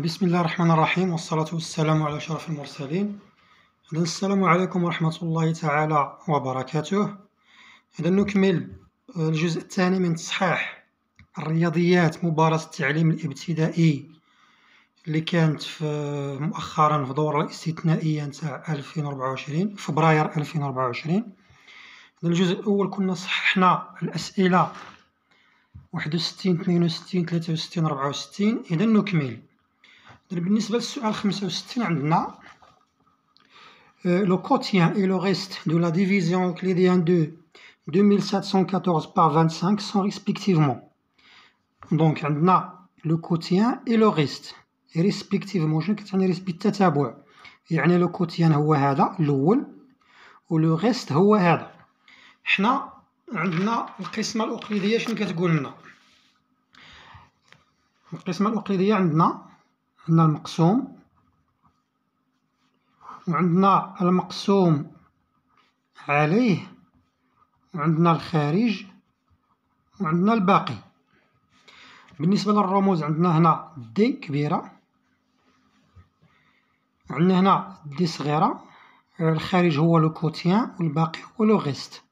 بسم الله الرحمن الرحيم والصلاة والسلام على شرف المرسلين السلام عليكم ورحمة الله تعالى وبركاته إذا نكمل الجزء الثاني من تصحيح الرياضيات مباراة التعليم الابتدائي اللي كانت في مؤخرا في دورة الاستثنائية نتاع 2024 فبراير 2024 الجزء الأول كنا صححنا الأسئلة 61 62 63 64 إذا نكمل بالنسبة للسؤال 65 عندنا le quotient et le reste de la division euclidienne de 2714 par 25 sont respectivement. Donc, on a le quotient et le reste. respectivement, je كتعني ريسبي التتابع. يعني le quotient هو est الأول و le reste le هذا. حنا عندنا القسمة الأقليدية dire. La division euclidienne, on a عندنا المقسوم وعندنا المقسوم عليه وعندنا الخارج وعندنا الباقي بالنسبة للرموز عندنا هنا دي كبيرة عندنا هنا دي صغيرة الخارج هو لو كوتيان والباقي هو لو غيست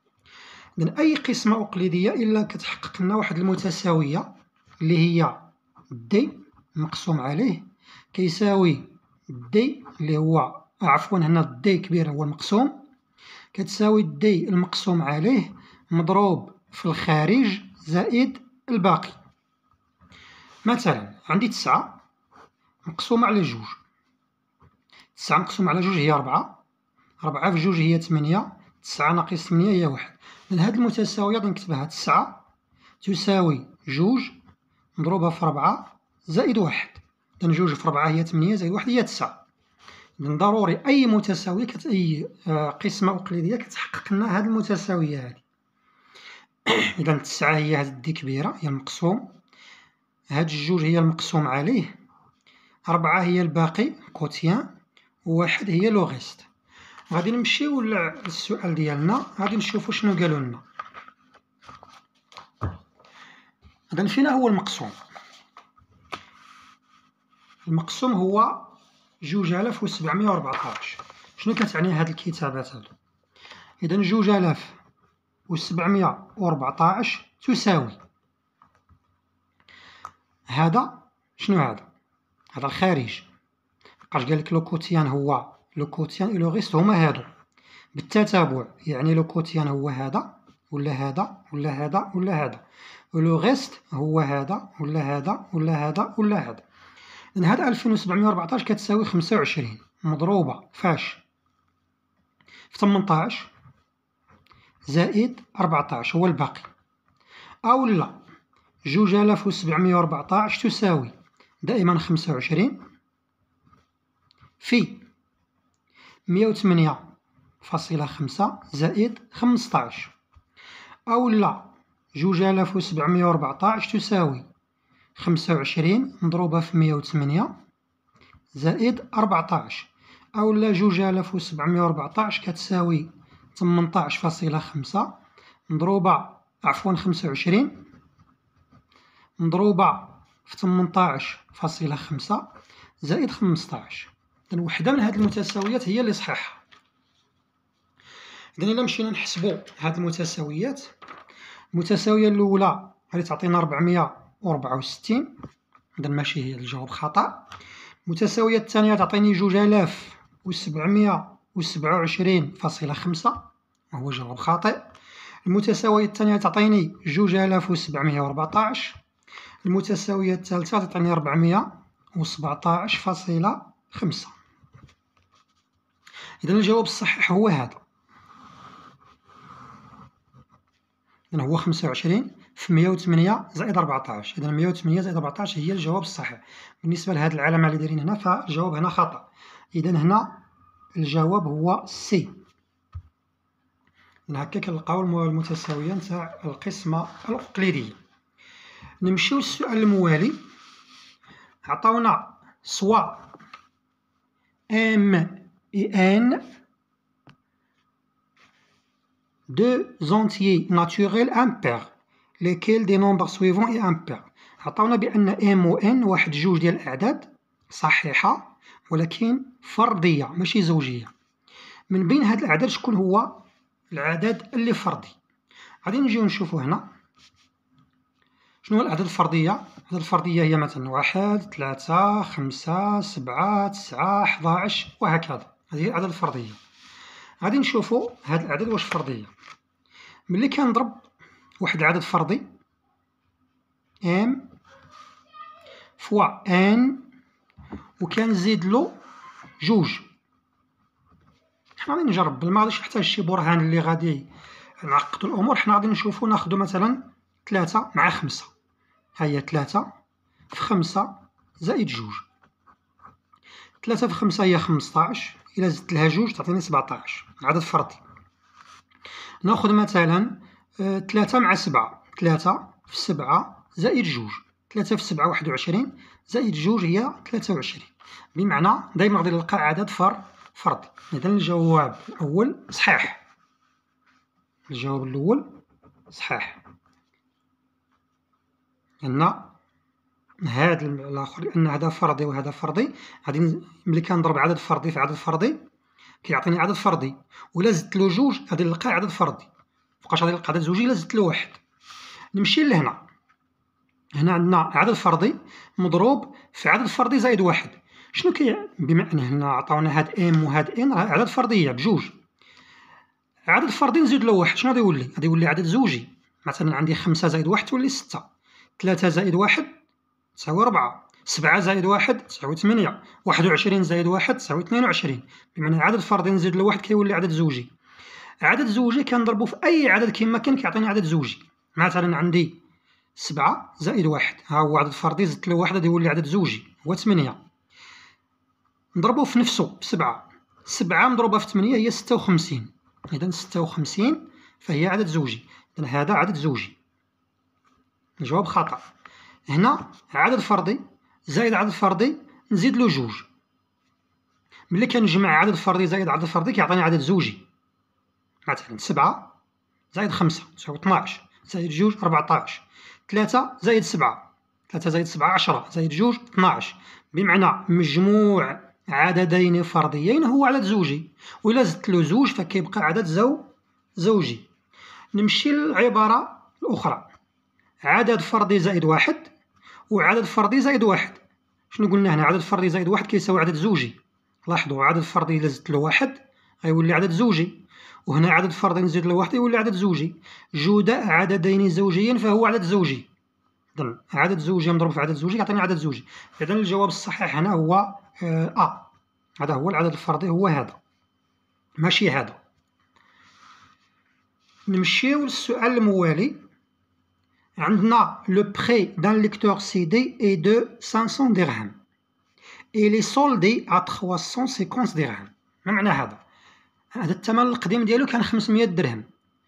إذن أي قسمة أقليدية إلا كتحقق لنا واحد المتساوية اللي هي دي مقسوم عليه كيساوي دي اللي هو عفوا هنا دي كبير هو المقسوم كتساوي دي المقسوم عليه مضروب في الخارج زائد الباقي مثلا عندي تسعة مقسومة على جوج تسعة مقسومة على جوج هي ربعة ربعة في جوج هي تمنية تسعة ناقص تمنية هي واحد من هاد المتساوية نكتبها تسعة تساوي جوج مضروبة في ربعة زائد واحد إذا جوج في ربعة هي تمنية زائد واحد هي تسعة من ضروري أي متساوية كت أي آه، قسمة أقليدية كتحقق لنا هاد المتساوية هادي إذا تسعة هي هاد الدي كبيرة هي المقسوم هاد الجوج هي المقسوم عليه ربعة هي الباقي كوتيان وواحد هي لوغيست غادي نمشيو للسؤال ديالنا غادي نشوفو شنو قالولنا إذا فينا هو المقسوم المقسوم هو جوج آلاف و وربعطاش شنو كتعني هاد الكتابات هادو إذا جوج آلاف و وربعطاش تساوي هذا شنو هذا هذا الخارج بقاش قالك لوكوتيان هو لوكوتيان إلو غيست هما هادو بالتتابع يعني لوكوتيان هو هذا ولا هذا ولا هذا ولا هذا ولو غيست هو هذا ولا هذا ولا هذا ولا هذا إن هاد 2714 كتساوي 25 مضروبة فاش في 18 زائد 14 هو الباقي أو لا جوج آلاف وسبعمية وأربعتاش تساوي دائما خمسة وعشرين في مية وثمانية فاصلة خمسة زائد خمسطاش أو لا جوج آلاف وسبعمية وأربعتاش تساوي خمسة وعشرين مضروبة في مية وثمانية زائد أربعطاش أو لا جوج آلاف وسبعمية وربعطاش كتساوي تمنطاش فاصلة خمسة مضروبة عفوا خمسة وعشرين مضروبة في تمنطاش فاصلة خمسة زائد خمسطاش إذن وحدة من هاد المتساويات هي اللي صحيحة إذن إلا مشينا نحسبو هاد المتساويات المتساوية الأولى غادي تعطينا ربعمية وستين إذا ماشي هي الجواب خطأ المتساوية الثانية تعطيني جوج آلاف وسبعمية وسبعة وعشرين فاصلة خمسة وهو جواب خاطئ المتساوية الثانية تعطيني جوج آلاف وسبعمية وأربعطاش المتساوية الثالثة تعطيني ربعمية وسبعطاش فاصلة خمسة إذا الجواب الصحيح هو هذا إذا هو خمسة وعشرين 108 زائد 14 اذا 108 زائد 14 هي الجواب الصحيح بالنسبه لهذه العلامه اللي دايرين هنا فالجواب هنا خطا اذا هنا الجواب هو سي هكا كنلقاو المتساويه نتاع القسمه الاقليديه نمشيو للسؤال الموالي عطاونا سوا ام اي ان دو زونتيي ناتوريل امبير ليكيل دي نومبر سويفون اي امبير عطاونا بان ام و ان واحد جوج ديال الاعداد صحيحه ولكن فرديه ماشي زوجيه من بين هاد الاعداد شكون هو العدد اللي فردي غادي نجيو نشوفو هنا شنو هو الاعداد الفرديه الاعداد الفرديه هي مثلا واحد ثلاثة خمسة سبعة تسعة حداعش وهكذا هذه هي الاعداد الفرديه غادي نشوفو هاد الاعداد واش فرديه ملي كنضرب واحد العدد فردي ام فوا ان وكنزيد له جوج حنا غادي نجرب ما غاديش نحتاج شي برهان اللي غادي نعقدو الامور حنا غادي نشوفو ناخدو مثلا ثلاثة مع خمسة هي ثلاثة في خمسة زائد جوج ثلاثة في خمسة هي خمسطاعش إلا زدت لها جوج تعطيني سبعطاعش عدد فردي ناخد مثلا ثلاثة مع سبعة ثلاثة في سبعة زائد جوج ثلاثة في سبعة واحد وعشرين زائد جوج هي ثلاثة وعشرين بمعنى دائما غادي نلقى عدد فر فردي إذا الجواب الأول صحيح الجواب الأول صحيح لأن هذا الآخر لأن هذا فردي وهذا فردي غادي ملي كنضرب عدد فردي في عدد فردي كيعطيني عدد فردي ولا زدت له جوج غادي نلقى عدد فردي مابقاش غادي للقضاء زوجي الا زدت له واحد نمشي لهنا هنا عندنا عدد فردي مضروب في عدد فردي زائد واحد شنو كي بما ان هنا عطاونا هاد ام وهاد ان راه عدد فرديه بجوج عدد فردي نزيد له واحد شنو غادي يولي غادي يولي عدد زوجي مثلا عندي خمسة زائد واحد تولي ستة ثلاثة زائد واحد تساوي ربعة سبعة زائد واحد تساوي ثمانية واحد وعشرين زائد واحد تساوي اثنين وعشرين بمعنى عدد فردي نزيد له واحد كيولي عدد زوجي عدد زوجي كنضربو في أي عدد كيما كان كيعطيني عدد زوجي مثلا عندي سبعة زائد واحد ها هو عدد فردي زدت له واحد يولي عدد زوجي هو ثمانية نضربو في نفسو بسبعة سبعة مضروبة في ثمانية هي ستة وخمسين إذا ستة وخمسين فهي عدد زوجي إذا هذا عدد زوجي الجواب خطأ هنا عدد فردي زائد عدد فردي نزيد له جوج ملي كنجمع عدد فردي زائد عدد فردي كيعطيني عدد زوجي غتحل سبعة زائد خمسة تساوي طناعش زائد جوج ربعطاعش تلاتة زائد سبعة تلاتة زائد سبعة عشرة زائد جوج طناعش بمعنى مجموع عددين فرديين هو عدد زوجي وإلا زدتلو زوج فكيبقى عدد زو زوجي نمشي للعبارة الأخرى عدد فردي زائد واحد وعدد فردي زائد واحد شنو قلنا هنا عدد فردي زائد واحد كيساوي عدد زوجي لاحظوا عدد فردي إلا زدتلو واحد غيولي عدد زوجي وهنا عدد فردين نزيد لواحد يولي عدد زوجي جودة عددين زوجيين فهو عدد زوجي إذن عدد زوجي مضروب في عدد زوجي يعطيني عدد زوجي إذن الجواب الصحيح هنا هو آه، أ آه هذا هو العدد الفردي هو هذا ماشي هذا نمشيو للسؤال الموالي عندنا لو بخي دان ليكتور سي دي اي دو 500 درهم اي لي سولدي ا 350 درهم ما معنى هذا هذا الثمن القديم ديالو كان 500 درهم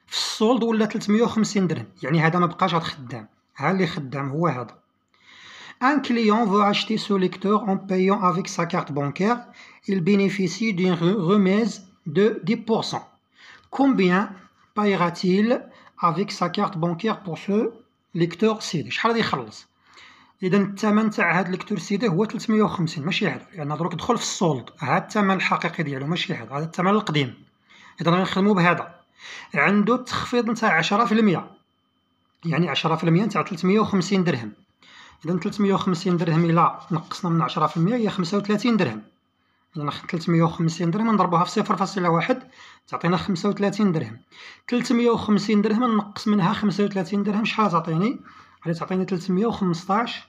في السولد ولا 350 درهم يعني هذا ما بقاش هذا خدام ها اللي خدام هو هذا ان كليون فو اشتي سو ليكتور اون بايون افيك سا كارت بانكير il bénéficie d'une remise de 10%. كومبيان paiera افيك il avec sa carte bancaire pour ce lecteur-ci Je اذا الثمن تاع هاد الكتورسيده هو 350 ماشي هذا يعني دروك دخل في السولد هذا الثمن الحقيقي ديالو ماشي هذا هذا الثمن القديم اذا غنخدمو بهذا عنده تخفيض نتاع 10% يعني 10% نتاع 350 درهم اذا 350 درهم الى نقصنا من 10% هي 35 درهم اذا ناخذ 350 درهم نضربوها في 0.1 تعطينا 35 درهم 350 درهم نقص منها 35 درهم شحال تعطيني غادي تعطيني 315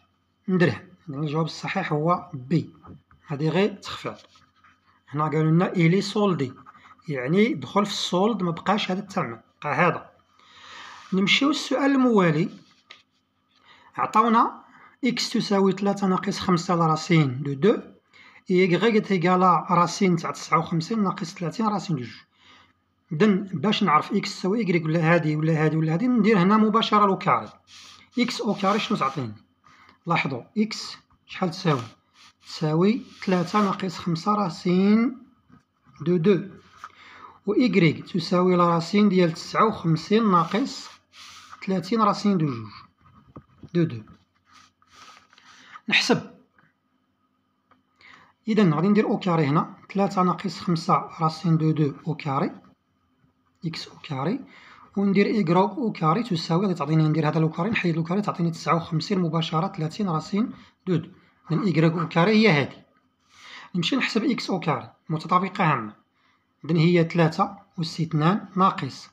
درهم يعني الجواب الصحيح هو بي هذه غير تخفيض هنا قالوا لنا إلي سولدي يعني دخل في السولد ما بقاش هذا الثمن بقى هذا نمشيو للسؤال الموالي عطاونا إكس تساوي 3 ناقص 5 على راسين دو دو إيكغيك تيغالا راسين تاع 59 ناقص 30 راسين جوج إذن باش نعرف إكس تساوي إكريك ولا هذه ولا هذه ولا هذه ندير هنا مباشرة لو كاري إكس أو كاري شنو تعطيني لاحظوا إكس شحال تساوي تساوي تلاتة ناقص خمسة راسين دو دو و إيكغيك تساوي لراسين ديال تسعة وخمسين ناقص تلاتين راسين دو جوج دو دو نحسب إذا غادي ندير أو كاري هنا تلاتة ناقص خمسة راسين دو دو أو كاري إكس أو كاري وندير إكغ أو كاري تساوي غادي تعطيني ندير هذا لوكاري نحيد لوكاري تعطيني تسعة وخمسين مباشرة تلاتين راسين دود إذن إكغ أو كاري هي هادي نمشي نحسب إكس أو كاري متطابقة هامة إذن هي تلاتة واستثنان ناقص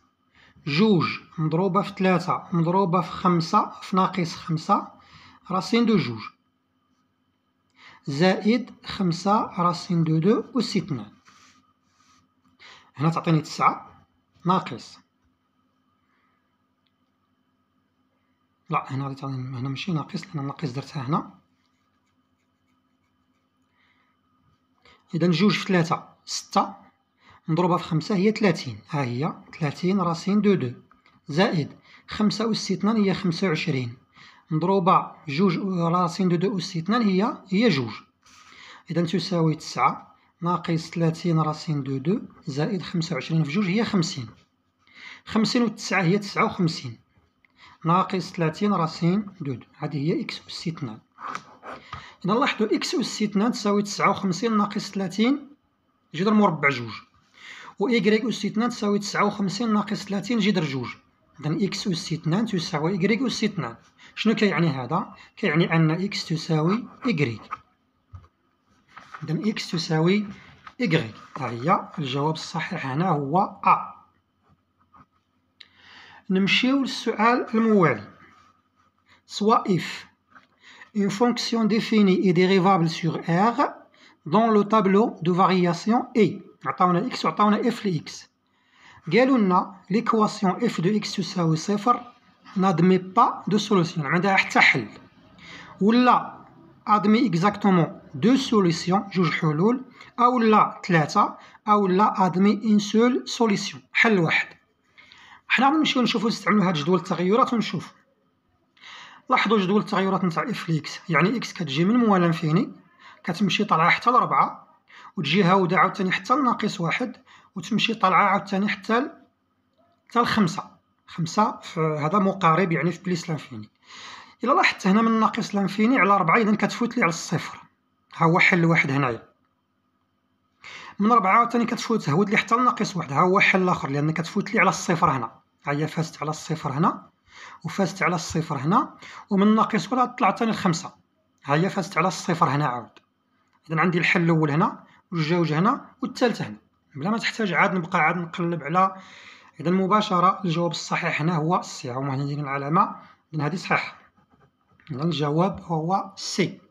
جوج مضروبة في تلاتة مضروبة في خمسة في ناقص خمسة راسين دو جوج زائد خمسة راسين دو دو واستثنان هنا تعطيني تسعة ناقص لا هنا ريت هنا ماشي ناقص لان ناقص درتها هنا اذا جوج في ثلاثة ستة مضروبة في خمسة هي ثلاثين ها هي ثلاثين راسين دو دو زائد خمسة أس اثنان هي خمسة وعشرين مضروبة جوج راسين دو دو أس اثنان هي هي جوج إذا تساوي تسعة ناقص ثلاثين راسين دو دو زائد خمسة وعشرين في جوج هي خمسين خمسين وتسعة هي تسعة وخمسين ناقص 30 راسين دود هذه هي إكس أس 2 إذا لاحظوا إكس أس 2 تساوي 59 ناقص 30 جذر مربع جوج و إيكغيك أس 2 تساوي 59 ناقص 30 جذر جوج إذا إكس أس 2 تساوي إيكغيك أس 2 شنو كيعني هذا؟ كيعني أن إكس تساوي إيكغيك إذا إكس تساوي إيكغيك ها هي الجواب الصحيح هنا هو أ Nous avons fait ce que Soit F, une fonction définie et dérivable sur R dans le tableau de variation E, Nous avons fait X, nous avons fait F de X. L'équation F de X n'admet pas de solution. Nous avons fait ça. Ou là, admet exactement deux solutions. Et là, c'est la même Ou là, admet une seule solution. C'est la حنا غادي نمشيو نشوفو نستعملو هاد جدول التغيرات ونشوف لاحظو جدول التغيرات نتاع اف ليكس يعني اكس كتجي من موال انفيني كتمشي طالعة حتى لربعة وتجي هاودة عاوتاني حتى لناقص واحد وتمشي طالعة عاوتاني حتى ل حتى لخمسة خمسة هذا مقارب يعني في بليس لانفيني إلا لاحظت هنا من ناقص لانفيني على ربعة إذا كتفوت لي على الصفر ها هو حل واحد هنايا من ربعه عاوتاني كتفوت هود لي حتى ناقص واحد ها هو حل اخر لان كتفوت لي على الصفر هنا هي فازت على الصفر هنا وفازت على الصفر هنا ومن ناقص ولا طلع ثاني الخمسه ها هي فازت على الصفر هنا عاود اذا عندي الحل الاول هنا والجوج هنا والثالثه هنا بلا ما تحتاج عاد نبقى عاد نقلب على اذا مباشره الجواب الصحيح هنا هو سي هما هنا دايرين العلامه اذا هذه صحيح اذا الجواب هو سي